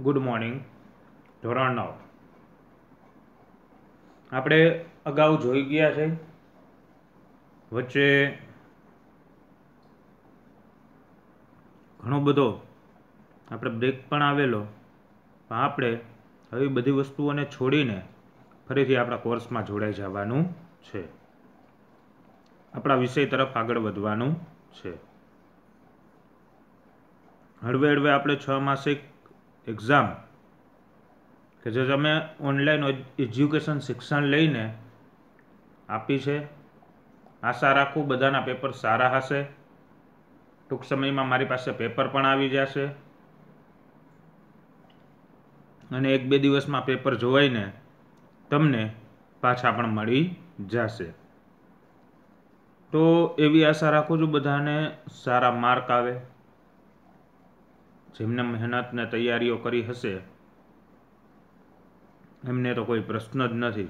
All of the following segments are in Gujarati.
ગુડ મોર્નિંગ ધોરણ નવ આપણે અગાઉ જોઈ ગયા છે વચ્ચે ઘણો બધો આપણે બ્રેક પણ આવેલો પણ આપણે આવી બધી વસ્તુઓને છોડીને ફરીથી આપણા કોર્સમાં જોડાઈ જવાનું છે આપણા વિષય તરફ આગળ વધવાનું છે હળવે હળવે આપણે છ માસિક એક્ઝામ કે જે તમે ઓનલાઈન એજ્યુકેશન શિક્ષણ લઈને આપી છે આશા રાખું બધાના પેપર સારા હશે ટૂંક સમયમાં મારી પાસે પેપર પણ આવી જશે અને એક બે દિવસમાં પેપર જોવાઈને તમને પાછા પણ મળી જશે તો એવી આશા રાખું છું બધાને સારા માર્ક આવે જેમને મહેનતને તૈયારીઓ કરી હશે એમને તો કોઈ પ્રશ્ન જ નથી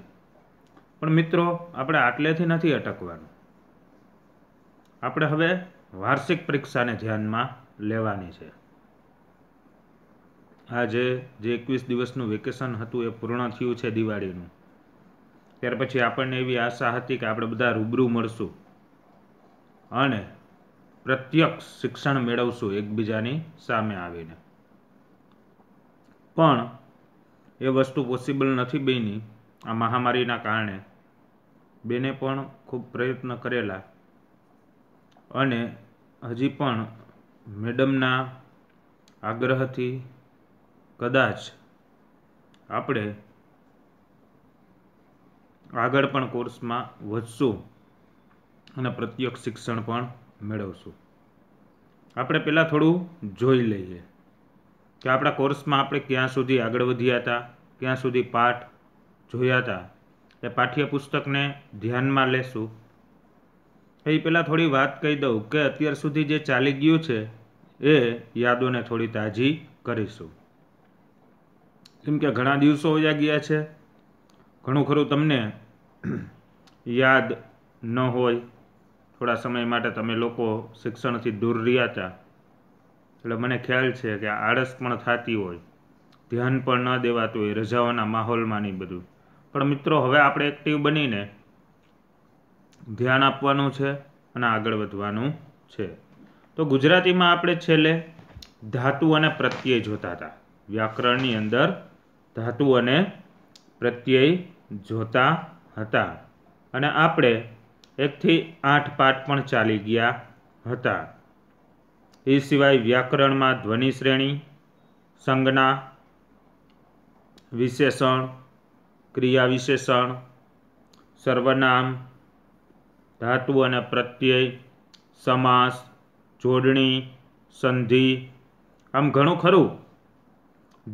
પણ મિત્રો આપણે આટલેથી નથી અટકવાનું આપણે હવે વાર્ષિક પરીક્ષાને ધ્યાનમાં લેવાની છે આજે જે એકવીસ દિવસનું વેકેશન હતું એ પૂર્ણ થયું છે દિવાળીનું ત્યાર પછી આપણને એવી આશા હતી કે આપણે બધા રૂબરૂ મળશું અને પ્રત્યક્ષ શિક્ષણ મેળવશું એકબીજાની સામે આવીને પણ એ વસ્તુ પોસિબલ નથી બેની આ મહામારીના કારણે બેને પણ ખૂબ પ્રયત્ન કરેલા અને હજી પણ મેડમના આગ્રહથી કદાચ આપણે આગળ પણ કોર્સમાં વધશું અને પ્રત્યક્ષ શિક્ષણ પણ મેળવશું આપણે પહેલાં થોડું જોઈ લઈએ કે આપણા કોર્સમાં આપણે ક્યાં સુધી આગળ વધ્યા હતા ક્યાં સુધી પાઠ જોયા હતા એ પાઠ્યપુસ્તકને ધ્યાનમાં લેશું એ પહેલાં થોડી વાત કહી દઉં કે અત્યાર સુધી જે ચાલી ગયું છે એ યાદોને થોડી તાજી કરીશું કેમ કે ઘણા દિવસો હોયા ગયા છે ઘણું ખરું તમને યાદ ન હોય થોડા સમય માટે તમે લોકો શિક્ષણથી દૂર રહ્યા હતા એટલે મને ખ્યાલ છે કે આળસ પણ થતી હોય ધ્યાન પણ ન દેવાતું હોય રજાઓના માહોલમાં નહીં બધું પણ મિત્રો હવે આપણે એક્ટિવ બનીને ધ્યાન આપવાનું છે અને આગળ વધવાનું છે તો ગુજરાતીમાં આપણે છેલ્લે ધાતુ અને પ્રત્યય જોતા હતા વ્યાકરણની અંદર ધાતુ અને પ્રત્યય જોતા હતા અને આપણે એકથી આઠ પાઠ પણ ચાલી ગયા હતા એ સિવાય વ્યાકરણમાં ધ્વનિ શ્રેણી સંજ્ઞા વિશેષણ ક્રિયા વિશેષણ સર્વનામ ધાતુ અને પ્રત્યય સમાસ જોડણી સંધિ આમ ઘણું ખરું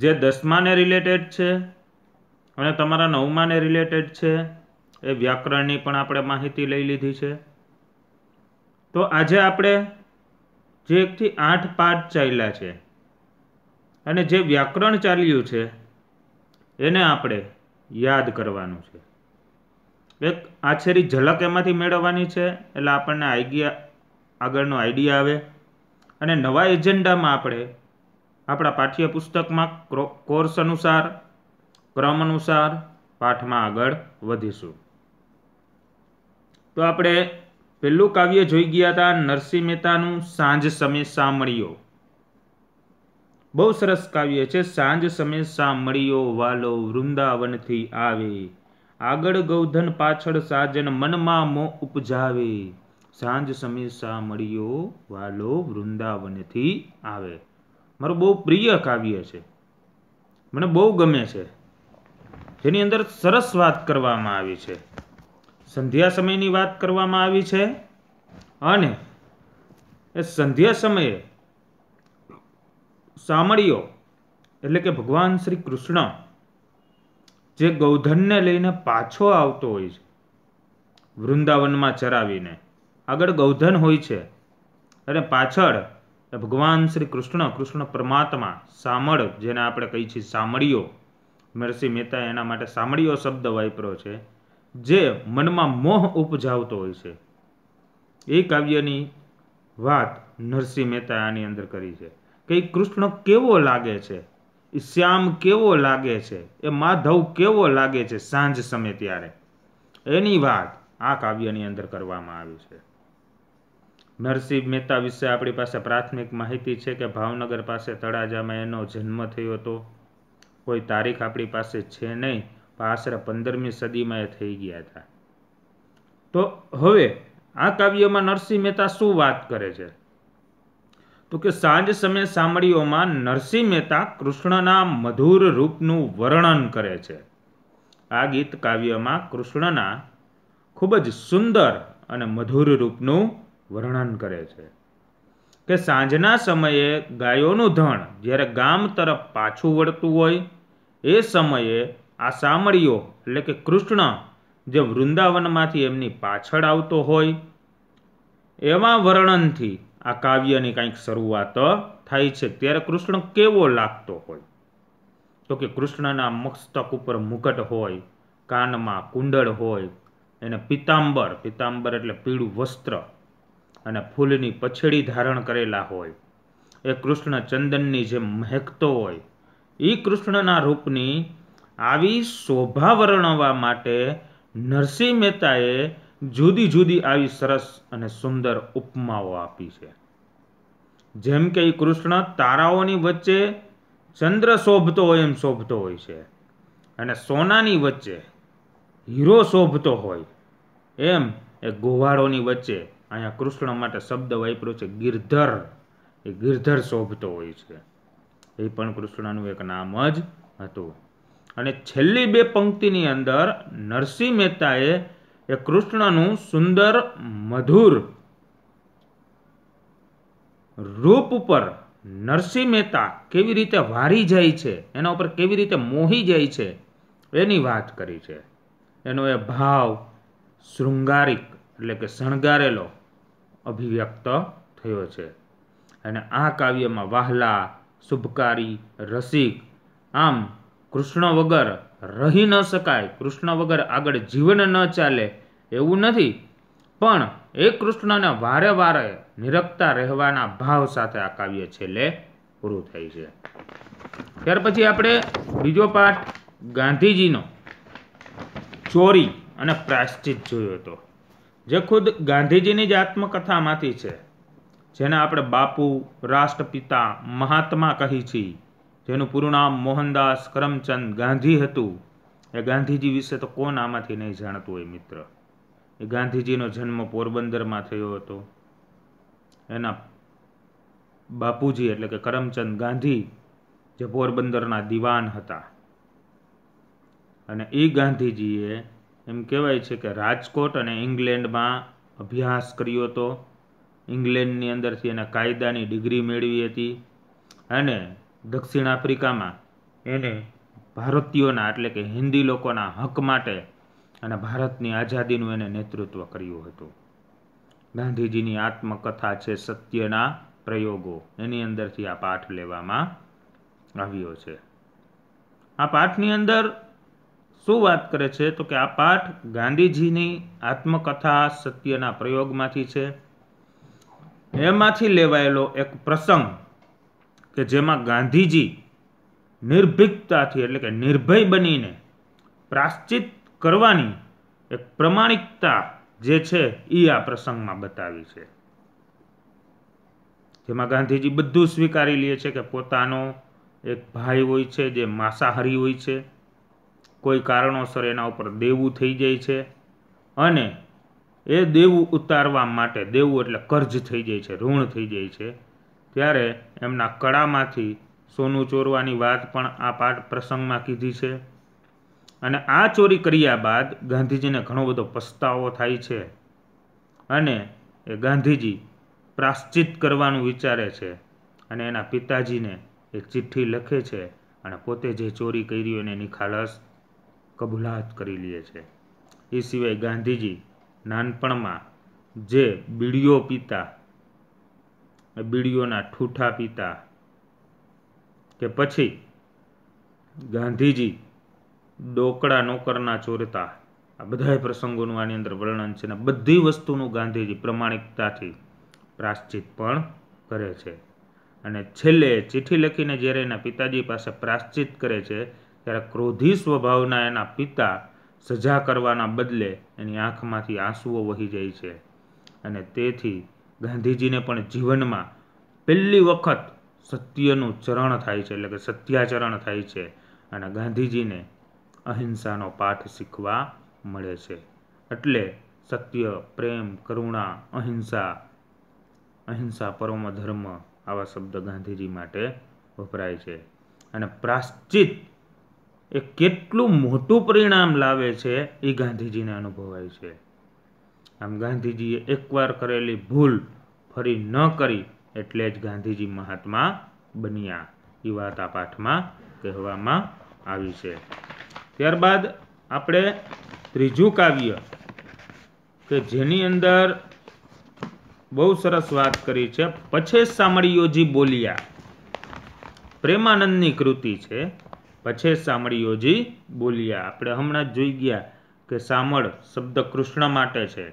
જે દસમાને રિલેટેડ છે અને તમારા નવમાને રિલેટેડ છે એ વ્યાકરણની પણ આપણે માહિતી લઈ લીધી છે તો આજે આપણે જે એકથી આઠ પાઠ ચાલ્યા છે અને જે વ્યાકરણ ચાલ્યું છે એને આપણે યાદ કરવાનું છે એક આછેરી ઝલક એમાંથી મેળવવાની છે એટલે આપણને આઈડિયા આગળનો આઈડિયા આવે અને નવા એજન્ડામાં આપણે આપણા પાઠ્યપુસ્તકમાં કોર્સ અનુસાર ક્રમ અનુસાર પાઠમાં આગળ વધીશું તો આપણે પહેલું કાવ્ય જોઈ ગયા હતા નરસિંહ મહેતાનું સાંજ સમય સાંભળ્યો બહુ સરસ કાવ્ય છે સાંજ સમય સાંભળ્યો વાલો વૃંદાવનથી આવે આગળ ગૌધન પાછળ સાજન મનમાં મો ઉપજાવે સાંજ સમય સાંભળ્યો વાલો વૃંદાવનથી આવે મારું બહુ પ્રિય કાવ્ય છે મને બહુ ગમે છે જેની અંદર સરસ વાત કરવામાં આવી છે સંધ્યા સમયની વાત કરવામાં આવી છે અને એ સંધ્યા સમયે સામળીઓ એટલે કે ભગવાન શ્રી કૃષ્ણ જે ગૌધનને લઈને પાછો આવતો હોય છે વૃંદાવનમાં ચરાવીને આગળ ગૌધન હોય છે અને પાછળ ભગવાન શ્રી કૃષ્ણ કૃષ્ણ પરમાત્મા સામળ જેને આપણે કહીએ છીએ સામળીઓ નરસિંહ મહેતા એના માટે સામળીઓ શબ્દ વાપર્યો છે જે મનમાં મોહ ઉપજાવતો હોય છે એ કાવ્યની વાત નરસિંહ મહેતા આની અંદર કરી છે કે કૃષ્ણ કેવો લાગે છે શ્યામ કેવો લાગે છે એ માધવ કેવો લાગે છે સાંજ સમય ત્યારે એની વાત આ કાવ્યની અંદર કરવામાં આવી છે નરસિંહ મહેતા વિશે આપણી પાસે પ્રાથમિક માહિતી છે કે ભાવનગર પાસે તળાજામાં એનો જન્મ થયો હતો કોઈ તારીખ આપણી પાસે છે નહીં આશરે પંદરમી સદીમાં એ થઈ ગયા હતા તો હવે આ કાવ્યમાં નરસિંહ મહેતા શું વાત કરે છે તો કે સાંજ સમય સામળીઓમાં નરસિંહ મહેતા કૃષ્ણના મધુર રૂપનું વર્ણન કરે છે આ ગીત કાવ્યમાં કૃષ્ણના ખૂબ જ સુંદર અને મધુર રૂપનું વર્ણન કરે છે કે સાંજના સમયે ગાયોનું ધણ જ્યારે ગામ તરફ પાછું વળતું હોય એ સમયે આ સામળીઓ એટલે કે કૃષ્ણ જે વૃંદાવનમાંથી એમની પાછળ આવતો હોય એવા વર્ણનથી આ કાવ્યની કંઈક શરૂઆત થાય છે ત્યારે કૃષ્ણ કેવો લાગતો હોય તો કે કૃષ્ણના મસ્તક ઉપર મુકટ હોય કાનમાં કુંડળ હોય એને પિતાંબર પિતાંબર એટલે પીળું વસ્ત્ર અને ફૂલની પછેડી ધારણ કરેલા હોય એ કૃષ્ણ ચંદનની જેમ મહેકતો હોય એ કૃષ્ણના રૂપની આવી શોભા વર્ણવવા માટે નરસિંહ મહેતાએ જુદી જુદી આવી સરસ અને સુંદર ઉપમાઓ આપી છે જેમ કે કૃષ્ણ તારાઓની વચ્ચે ચંદ્ર શોભતો હોય એમ શોભતો હોય છે અને સોનાની વચ્ચે હીરો શોભતો હોય એમ એ ગોવાળોની વચ્ચે અહીંયા કૃષ્ણ માટે શબ્દ વાપર્યો છે ગિરધર એ ગિરધર શોભતો હોય છે એ પણ કૃષ્ણનું એક નામ જ હતું અને છેલ્લી બે પંક્તિની અંદર નરસિંહ મહેતાએ એ કૃષ્ણનું સુંદર મધુર રૂપ ઉપર નરસિંહ મહેતા કેવી રીતે વારી જાય છે એના ઉપર કેવી રીતે મોહી જાય છે એની વાત કરી છે એનો એ ભાવ શૃંગારિક એટલે કે શણગારેલો અભિવ્યક્ત થયો છે અને આ કાવ્યમાં વાહલા શુભકારી રસિક આમ કૃષ્ણ વગર રહી ન શકાય કૃષ્ણ વગર આગળ જીવન ન ચાલે એવું નથી પણ એ કૃષ્ણને વારે વારે નિરખતા રહેવાના ભાવ સાથે આ કાવ્ય છેલ્લે પૂરું થાય છે ત્યાર પછી આપણે બીજો પાઠ ગાંધીજીનો ચોરી અને પ્રાશ્ચિત જોયો હતો જે ખુદ ગાંધીજીની જ આત્મકથામાંથી છે જેને આપણે બાપુ રાષ્ટ્રપિતા મહાત્મા કહી છીએ જેનું પૂરું નામ મોહનદાસ કરમચંદ ગાંધી હતું એ ગાંધીજી વિશે તો કોણ આમાંથી નહીં જાણતું હોય મિત્ર એ ગાંધીજીનો જન્મ પોરબંદરમાં થયો હતો એના બાપુજી એટલે કે કરમચંદ ગાંધી જે પોરબંદરના દિવાન હતા અને એ ગાંધીજીએ એમ કહેવાય છે કે રાજકોટ અને ઇંગ્લેન્ડમાં અભ્યાસ કર્યો હતો ઇંગ્લેન્ડની અંદરથી એના કાયદાની ડિગ્રી મેળવી હતી અને દક્ષિણ આફ્રિકામાં એને ભારતીયોના એટલે કે હિન્દી લોકોના હક માટે અને ભારતની આઝાદીનું એને નેતૃત્વ કર્યું હતું ગાંધીજીની આત્મકથા છે સત્યના પ્રયોગો એની અંદરથી આ પાઠ લેવામાં આવ્યો છે આ પાઠની અંદર શું વાત કરે છે તો કે આ પાઠ ગાંધીજીની આત્મકથા સત્યના પ્રયોગમાંથી છે એમાંથી લેવાયેલો એક પ્રસંગ કે જેમાં ગાંધીજી નિર્ભિકતાથી એટલે કે નિર્ભય બનીને પ્રાશ્ચિત કરવાની એક પ્રમાણિકતા જે છે એ આ પ્રસંગમાં બતાવી છે જેમાં ગાંધીજી બધું સ્વીકારી લે છે કે પોતાનો એક ભાઈ હોય છે જે માંસાહારી હોય છે કોઈ કારણોસર એના ઉપર દેવું થઈ જાય છે અને એ દેવું ઉતારવા માટે દેવું એટલે કર્જ થઈ જાય છે ઋણ થઈ જાય છે ત્યારે એમના કળામાંથી સોનું ચોરવાની વાત પણ આ પાઠ પ્રસંગમાં કીધી છે અને આ ચોરી કર્યા બાદ ગાંધીજીને ઘણો બધો પસ્તાવો થાય છે અને એ ગાંધીજી પ્રાશ્ચિત કરવાનું વિચારે છે અને એના પિતાજીને એ ચિઠ્ઠી લખે છે અને પોતે જે ચોરી કરી એને નિખાલસ કબૂલાત કરી લે છે એ સિવાય ગાંધીજી નાનપણમાં જે બીડીઓ પીતા બીડીઓના ઠૂઠા પીતા કે પછી ગાંધીજી ડોકળા નોકરના ચોરતા આ બધા પ્રસંગોનું આની અંદર વર્ણન છે ને બધી વસ્તુનું ગાંધીજી પ્રમાણિકતાથી પ્રાશ્ચિત પણ કરે છે અને છેલ્લે ચિઠ્ઠી લખીને જ્યારે એના પિતાજી પાસે પ્રાશ્ચિત કરે છે ત્યારે ક્રોધી સ્વભાવના એના પિતા સજા કરવાના બદલે એની આંખમાંથી આંસુઓ વહી જાય છે અને તેથી ગાંધીજીને પણ જીવનમાં પહેલી વખત સત્યનું ચરણ થાય છે એટલે કે સત્યાચરણ થાય છે અને ગાંધીજીને અહિંસાનો પાઠ શીખવા મળે છે એટલે સત્ય પ્રેમ કરુણા અહિંસા અહિંસા પરમ ધર્મ આવા શબ્દ ગાંધીજી માટે વપરાય છે અને પ્રાશ્ચિત એ કેટલું મોટું પરિણામ લાવે છે એ ગાંધીજીને અનુભવાય છે આમ ગાંધીજીએ એકવાર કરેલી ભૂલ ફરી ન કરી એટલે જ ગાંધીજી મહાત્મા બન્યા એ વાત આ પાઠમાં કહેવામાં આવી છે ત્યારબાદ આપણે ત્રીજું કાવ્ય કે જેની અંદર બહુ સરસ વાત કરી છે પછે સામળીઓજી બોલ્યા પ્રેમાનંદની કૃતિ છે પછે સામળીઓજી બોલ્યા આપણે હમણાં જ જોઈ ગયા કે સામળ શબ્દ કૃષ્ણ માટે છે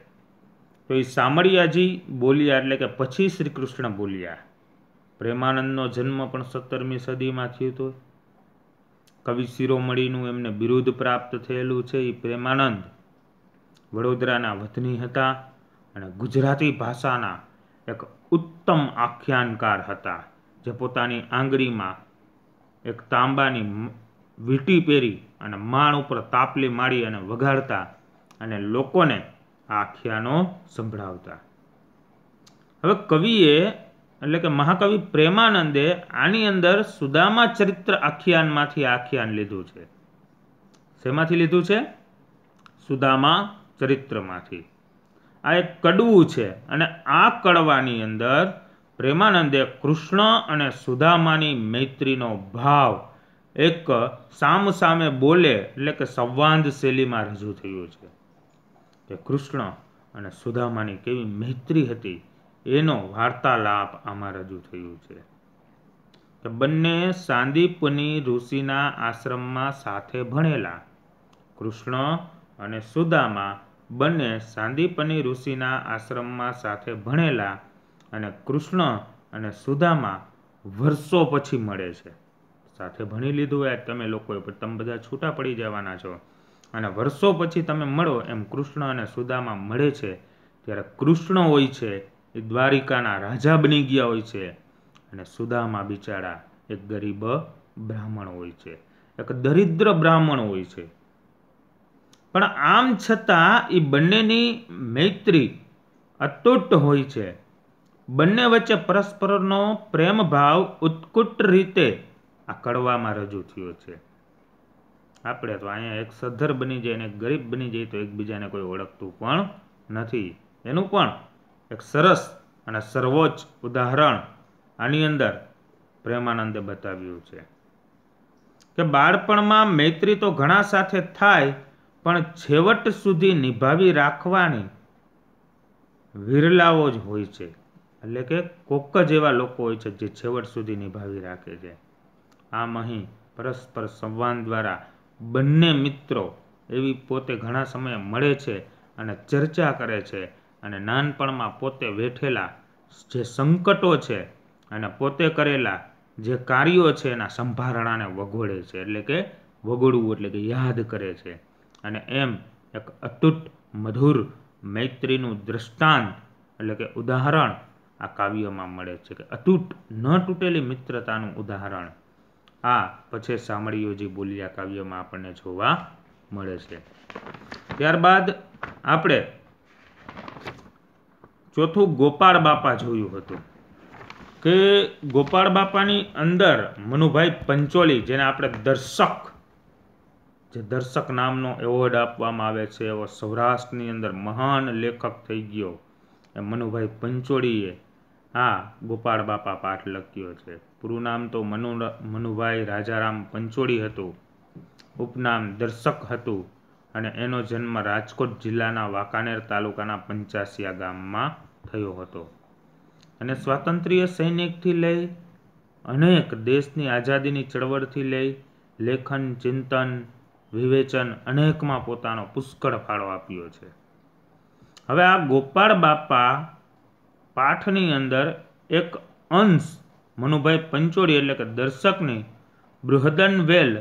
તો એ સામળિયાજી બોલ્યા એટલે કે પછી શ્રી કૃષ્ણ બોલ્યા પ્રેમાનંદનો જન્મ પણ સત્તરમી સદીમાં થયો હતો કવિ શિરોમણીનું એમને બિરુદ પ્રાપ્ત થયેલું છે એ પ્રેમાનંદ વડોદરાના વતની હતા અને ગુજરાતી ભાષાના એક ઉત્તમ આખ્યાનકાર હતા જે પોતાની આંગળીમાં એક તાંબાની વીટી પહેરી અને માણ ઉપર તાપલી મારી અને વગાડતા અને લોકોને આખ્યાનો સંભળાવતા હવે કવિએ એટલે કે મહાકવિ પ્રેમાનંદે આની અંદર સુદામા ચરિત્ર આખ્યાનમાંથી આખ્યાન લીધું છે શેમાંથી લીધું છે સુદામા ચરિત્રમાંથી આ એક કડવું છે અને આ કડવાની અંદર પ્રેમાનંદે કૃષ્ણ અને સુદામાની મૈત્રીનો ભાવ એક સામ સામે બોલે એટલે કે સંવાદ શૈલીમાં રજૂ થયું છે કે કૃષ્ણ અને સુદામાની કેવી મૈત્રી હતી એનો વાર્તાલાપ આમાં રજૂ થયું છે કે બંને સાંદીપની ઋષિના આશ્રમમાં સાથે ભણેલા કૃષ્ણ અને સુદામા બંને સાંદીપની ઋષિના આશ્રમમાં સાથે ભણેલા અને કૃષ્ણ અને સુદામા વર્ષો પછી મળે છે સાથે ભણી લીધું હોય તમે લોકોએ પણ તમે બધા છૂટા પડી જવાના છો અને વર્ષો પછી તમે મળો એમ કૃષ્ણ અને સુદામા મળે છે ત્યારે કૃષ્ણ હોય છે એ દ્વારિકાના રાજા બની ગયા હોય છે અને સુદામા બિચારા એક ગરીબ બ્રાહ્મણ હોય છે એક દરિદ્ર બ્રાહ્મણ હોય છે પણ આમ છતાં એ બંનેની મૈત્રી અતૂટ હોય છે બંને વચ્ચે પરસ્પરનો પ્રેમ ભાવ ઉત્કૃષ્ટ રીતે આ કડવામાં રજૂ થયો છે આપણે તો અહીંયા એક સદ્ધર બની જાય અને ગરીબ બની જાય તો એકબીજાને કોઈ ઓળખતું પણ નથી એનું પણ એક સરસ અને સર્વોચ્ચ ઉદાહરણ આની અંદર પ્રેમાનંદે બતાવ્યું છે કે બાળપણમાં મૈત્રી તો ઘણા સાથે થાય પણ છેવટ સુધી નિભાવી રાખવાની વિરલાઓ જ હોય છે એટલે કે કોક જ એવા લોકો હોય છે જે છેવટ સુધી નિભાવી રાખે છે આમ અહીં પરસ્પર સંવાદ દ્વારા બંને મિત્રો એવી પોતે ઘણા સમયે મળે છે અને ચર્ચા કરે છે અને નાનપણમાં પોતે વેઠેલા જે સંકટો છે અને પોતે કરેલા જે કાર્યો છે એના સંભારણાને વગોડે છે એટલે કે વગોડવું એટલે કે યાદ કરે છે અને એમ એક અતૂટ મધુર મૈત્રીનું દ્રષ્ટાંત એટલે કે ઉદાહરણ આ કાવ્યમાં મળે છે કે અતૂટ ન તૂટેલી મિત્રતાનું ઉદાહરણ આ પછી સામળીઓજી બોલ્યા કાવ્યમાં આપણને જોવા મળે છે ત્યારબાદ આપણે ચોથું ગોપાળ બાપા જોયું હતું કે ગોપાળ બાપાની અંદર મનુભાઈ પંચોલી જેને આપણે દર્શક જે દર્શક નામનો એવોર્ડ આપવામાં આવે છે એવો સૌરાષ્ટ્રની અંદર મહાન લેખક થઈ ગયો એ મનુભાઈ પંચોળીએ હા ગોપાળ બાપા પાઠ લખ્યો છે પૂરું નામ તો મનુ મનુભાઈ રાજારામ પંચોળી હતું ઉપનામ દર્શક હતું અને એનો જન્મ રાજકોટ જિલ્લાના વાંકાનેર તાલુકાના પંચાસિયા ગામમાં થયો હતો અને સ્વાતંત્ર્ય સૈનિકથી લઈ અનેક દેશની આઝાદીની ચળવળથી લઈ લેખન ચિંતન વિવેચન અનેકમાં પોતાનો પુષ્કળ ફાળો આપ્યો છે હવે આ ગોપાળ બાપા પાઠની અંદર એક અંશ મનુભાઈ પંચોળી એટલે કે દર્શકની બૃહદન વેલ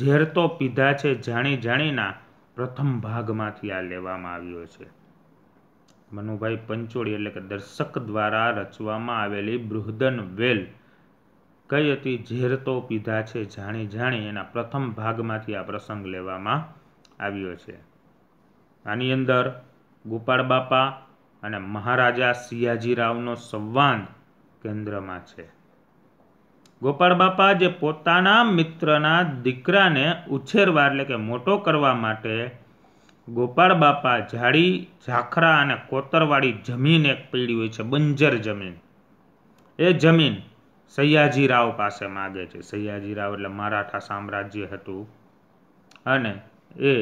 ઝેરતો પીધા છે જાણી જાણીના પ્રથમ ભાગમાંથી આ લેવામાં આવ્યો છે મનુભાઈ પંચોળી એટલે કે દર્શક દ્વારા રચવામાં આવેલી બૃહદન વેલ કઈ હતી ઝેરતો પીધા છે જાણી જાણી એના પ્રથમ ભાગમાંથી આ પ્રસંગ લેવામાં આવ્યો છે આની અંદર ગોપાળ બાપા અને મહારાજા સિયાજીરાવનો સંવાદ કેન્દ્રમાં છે ગોપાળ બાપા જે પોતાના મિત્રના દીકરાને ઉછેરવા એટલે કે મોટો કરવા માટે ગોપાળ બાપા જાડી ઝાખરા અને કોતરવાળી જમીન એક પીડી હોય છે બંજર જમીન એ જમીન સયાજીરાવ પાસે માગે છે સયાજીરાવ એટલે મરાઠા સામ્રાજ્ય હતું અને એ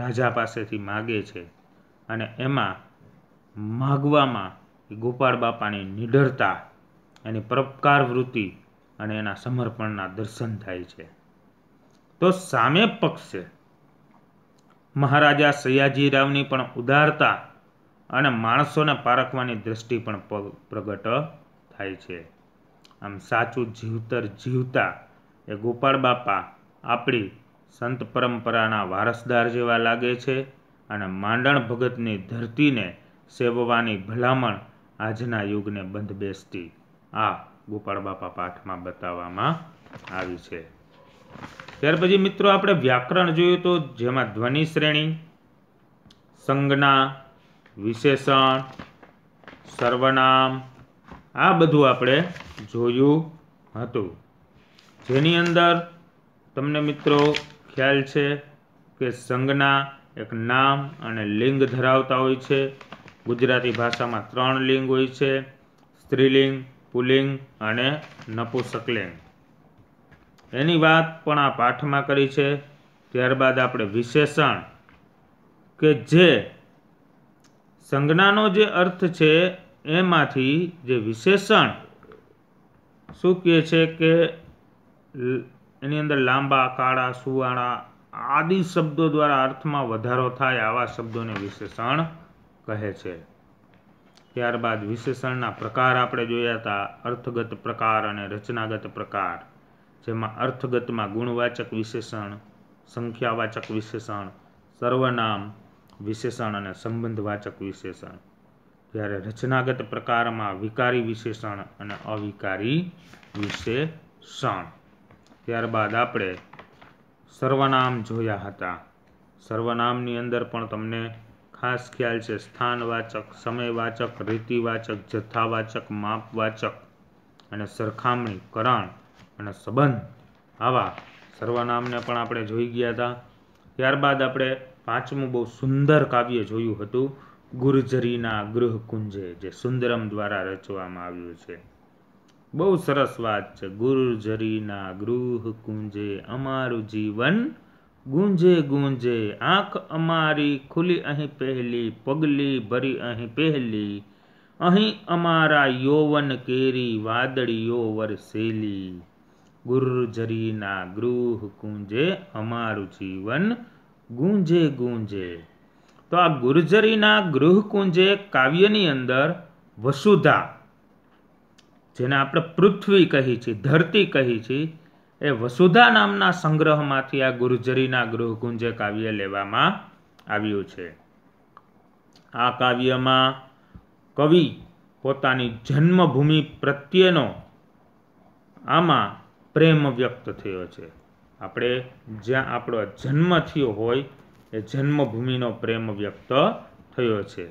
રાજા પાસેથી માગે છે અને એમાં માગવામાં ગોપાળ બાપાની નિડરતા એની પરોપકાર વૃત્તિ અને એના સમર્પણના દર્શન થાય છે તો સામે પક્ષે મહારાજા સયાજીરાવની પણ ઉદારતા અને માણસોને પારખવાની દ્રષ્ટિ પણ પ્રગટ થાય છે આમ સાચું જીવતર જીવતા એ ગોપાળ બાપા આપણી સંત પરંપરાના વારસદાર જેવા લાગે છે અને માંડણ ભગતની ધરતીને સેવવાની ભલામણ આજના યુગને બંધ બેસતી આ ગોપાળ બાપા પાઠમાં બતાવવામાં આવી છે ત્યાર પછી મિત્રો આપણે વ્યાકરણ જોયું તો જેમાં ધ્વનિ શ્રેણી સંજ્ઞા વિશેષણ સર્વનામ આ બધું આપણે જોયું હતું જેની અંદર તમને મિત્રો ખ્યાલ છે કે સંજ્ઞા એક નામ અને લિંગ ધરાવતા હોય છે ગુજરાતી ભાષામાં ત્રણ લિંગ હોય છે સ્ત્રીલિંગ પુલિંગ અને નપુસકલિંગ એની વાત પણ આ પાઠમાં કરી છે ત્યારબાદ આપણે વિશેષણ કે જે સંજ્ઞાનો જે અર્થ છે એમાંથી જે વિશેષણ શું કહે છે કે એની અંદર લાંબા કાળા સુવાળા આદિ શબ્દો દ્વારા અર્થમાં વધારો થાય આવા શબ્દોને વિશેષણ કહે છે ત્યારબાદ વિશેષણના પ્રકાર આપણે જોયા હતા અર્થગત પ્રકાર અને રચનાગત પ્રકાર જેમાં અર્થગતમાં ગુણવાચક વિશેષણ સંખ્યાવાચક વિશેષણ સર્વનામ વિશેષણ અને સંબંધવાચક વિશેષણ જ્યારે રચનાગત પ્રકારમાં વિકારી વિશેષણ અને અવિકારી વિશેષણ ત્યારબાદ આપણે સર્વનામ જોયા હતા સર્વનામની અંદર પણ તમને ખાસ ખ્યાલ છે સ્થાનવાચક સમયવાચક રીતિવાચક જથ્થાવાચક માપવાચક અને સરખામણી કરાણ અને સંબંધ આવા સર્વનામને પણ આપણે જોઈ ગયા હતા ત્યારબાદ આપણે પાંચમું બહુ સુંદર કાવ્ય જોયું હતું ગુર્જરીના ગૃહકુંજે જે સુંદરમ દ્વારા રચવામાં આવ્યું છે બહુ સરસ વાત છે ગુરુજરીના ગૃહ કુંજે અમારું જીવન ગુંજે ગુંજે આંખ અમારી ખુલી અહીં પહેલી પગલી ભરી અહીં પહેલી અહીં અમારા યૌવન કેરી વાદળીઓ વરસેલી ગુર્જરીના ગૃહ ગુંજે અમારું જીવન ગુંજે ગુંજે તો આ ગુર્જરીના ગૃહ કુંજે કાવ્યની અંદર વસુધા જેને આપણે પૃથ્વી કહી છીએ ધરતી કહી છીએ એ વસુધા નામના સંગ્રહમાંથી આ ગુર્જરીના ગૃહકુંજે કાવ્ય લેવામાં આવ્યું છે આ કાવ્યમાં કવિ પોતાની જન્મભૂમિ પ્રત્યેનો આમાં પ્રેમ વ્યક્ત થયો છે આપણે જ્યાં આપણો જન્મ થયો હોય એ જન્મભૂમિનો પ્રેમ વ્યક્ત થયો છે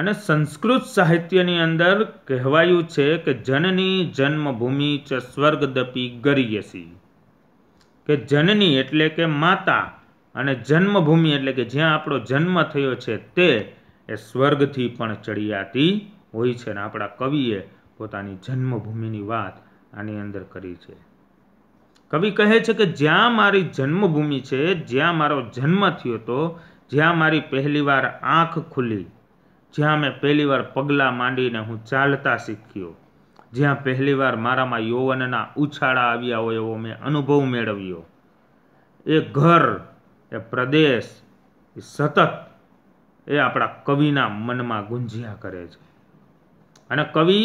અને સંસ્કૃત સાહિત્યની અંદર કહેવાયું છે કે જનની જન્મભૂમિ ચ સ્વર્ગદપી ગરિયસી કે જનની એટલે કે માતા અને જન્મભૂમિ એટલે કે જ્યાં આપણો જન્મ થયો છે તે એ સ્વર્ગથી પણ ચડિયાતી હોય છે અને આપણા કવિએ પોતાની જન્મભૂમિની વાત આની અંદર કરી છે કવિ કહે છે કે જ્યાં મારી જન્મભૂમિ છે જ્યાં મારો જન્મ થયો હતો જ્યાં મારી પહેલીવાર આંખ ખુલી જ્યાં મેં પહેલીવાર પગલાં માંડીને હું ચાલતા શીખ્યો જ્યાં પહેલીવાર મારામાં યૌવનના ઉછાળા આવ્યા હોય એવો મેં અનુભવ મેળવ્યો એ ઘર એ પ્રદેશ એ સતત એ આપણા કવિના મનમાં ગુંજ્યા કરે છે અને કવિ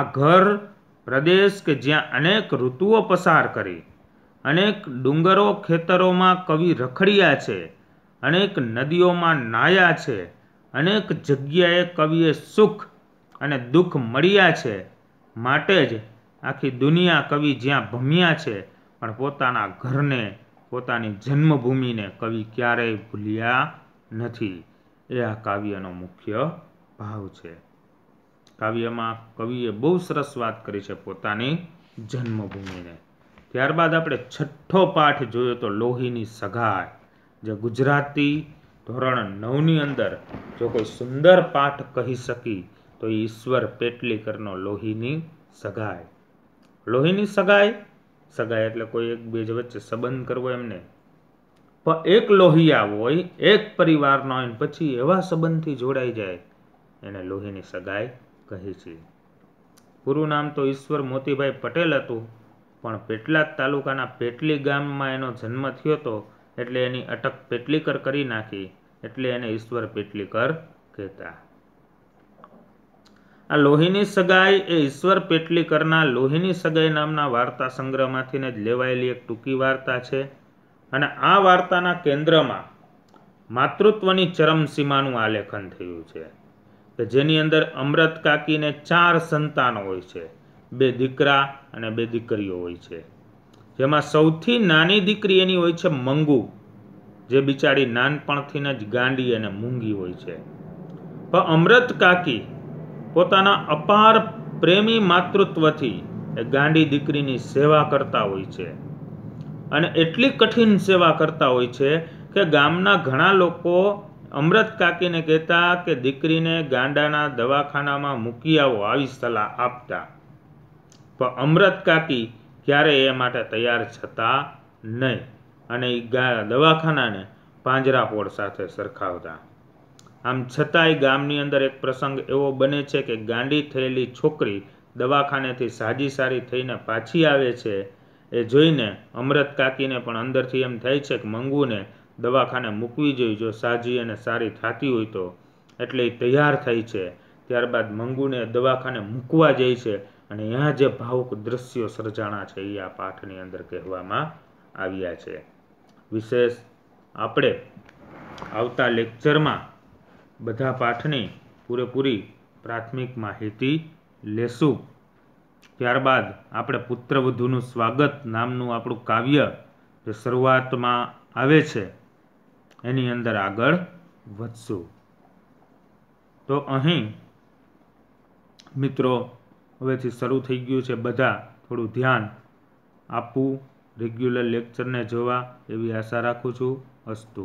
આ ઘર પ્રદેશ કે જ્યાં અનેક ઋતુઓ પસાર કરી અનેક ડુંગરો ખેતરોમાં કવિ રખડ્યા છે અનેક નદીઓમાં નાયા છે અનેક જગ્યાએ કવિએ સુખ અને દુઃખ મળ્યા છે માટે જ આખી દુનિયા કવિ જ્યાં ભમ્યા છે પણ પોતાના ઘરને પોતાની જન્મભૂમિને કવિ ક્યારેય ભૂલ્યા નથી એ આ કાવ્યનો મુખ્ય ભાવ છે કાવ્યમાં કવિએ બહુ સરસ વાત કરી છે પોતાની જન્મભૂમિને ત્યારબાદ આપણે છઠ્ઠો પાઠ જોયો તો લોહીની સગાઈ જે ગુજરાતી ધોરણ નવની અંદર જો કોઈ સુંદર પાઠ કહી શકી તો ઈશ્વર પેટલીકરનો લોહીની સગાઈ લોહીની સગાઈ સગાઈ એટલે કોઈ એક બીજ વચ્ચે સંબંધ કરવો એમને પણ એક લોહિયા હોય એક પરિવારનો હોય પછી એવા સંબંધથી જોડાઈ જાય એને લોહીની સગાઈ કહે છે પૂરું નામ તો ઈશ્વર મોતીભાઈ પટેલ હતું પણ પેટલાદ તાલુકાના પેટલી ગામમાં એનો જન્મ થયો હતો એટલે એની અટક પેટલીકર કરી નાખી એટલે એને ઈશ્વર પેટલીકર કહેતા આ લોહીની સગાઈ એ ઈશ્વર પેટલીકરના લોહીની સગાઈ નામના વાર્તા સંગ્રહમાંથી જ લેવાયેલી એક ટૂંકી વાર્તા છે અને આ વાર્તાના કેન્દ્રમાં માતૃત્વની ચરમસીમાનું આલેખન થયું છે કે જેની અંદર અમૃત કાકીને ચાર સંતાનો હોય છે બે દીકરા અને બે દીકરીઓ હોય છે જેમાં સૌથી નાની દીકરી એની હોય છે મંગુ જે બિચારી નાનપણથીને જ ગાંડી અને મૂંગી હોય છે પણ અમૃત કાકી પોતાના અપાર પ્રેમી માતૃત્વથી એ ગાંડી દીકરીની સેવા કરતા હોય છે અને એટલી કઠિન સેવા કરતા હોય છે કે ગામના ઘણા લોકો અમૃત કાકીને કહેતા કે દીકરીને ગાંડાના દવાખાનામાં મૂકી આવો આવી સલાહ આપતા પણ અમૃત કાકી ક્યારે એ માટે તૈયાર થતા નહીં અને એ ગા દવાખાનાને પાંજરાપોળ સાથે સરખાવતા આમ છતાંય ગામની અંદર એક પ્રસંગ એવો બને છે કે ગાંડી થયેલી છોકરી દવાખાનેથી સાજી સારી થઈને પાછી આવે છે એ જોઈને અમૃત કાકીને પણ અંદરથી એમ થાય છે કે મંગુને દવાખાને મૂકવી જોઈએ જો સાજી અને સારી થતી હોય તો એટલે તૈયાર થઈ છે ત્યારબાદ મંગુને દવાખાને મૂકવા જાય છે અને અહીંયા જે ભાવુક દ્રશ્યો સર્જાણા છે એ આ પાઠની અંદર કહેવામાં આવ્યા છે વિશેષ આપણે આવતા લેક્ચરમાં બધા પાઠની પૂરેપૂરી પ્રાથમિક માહિતી લેશું ત્યારબાદ આપણે પુત્રવધુનું સ્વાગત નામનું આપણું કાવ્ય જે શરૂઆતમાં આવે છે એની અંદર આગળ વધશું તો અહીં મિત્રો હવેથી શરૂ થઈ ગયું છે બધા થોડું ધ્યાન આપવું રેગ્યુલર લેક્ચરને જોવા એવી આશા રાખું છું અસ્તુ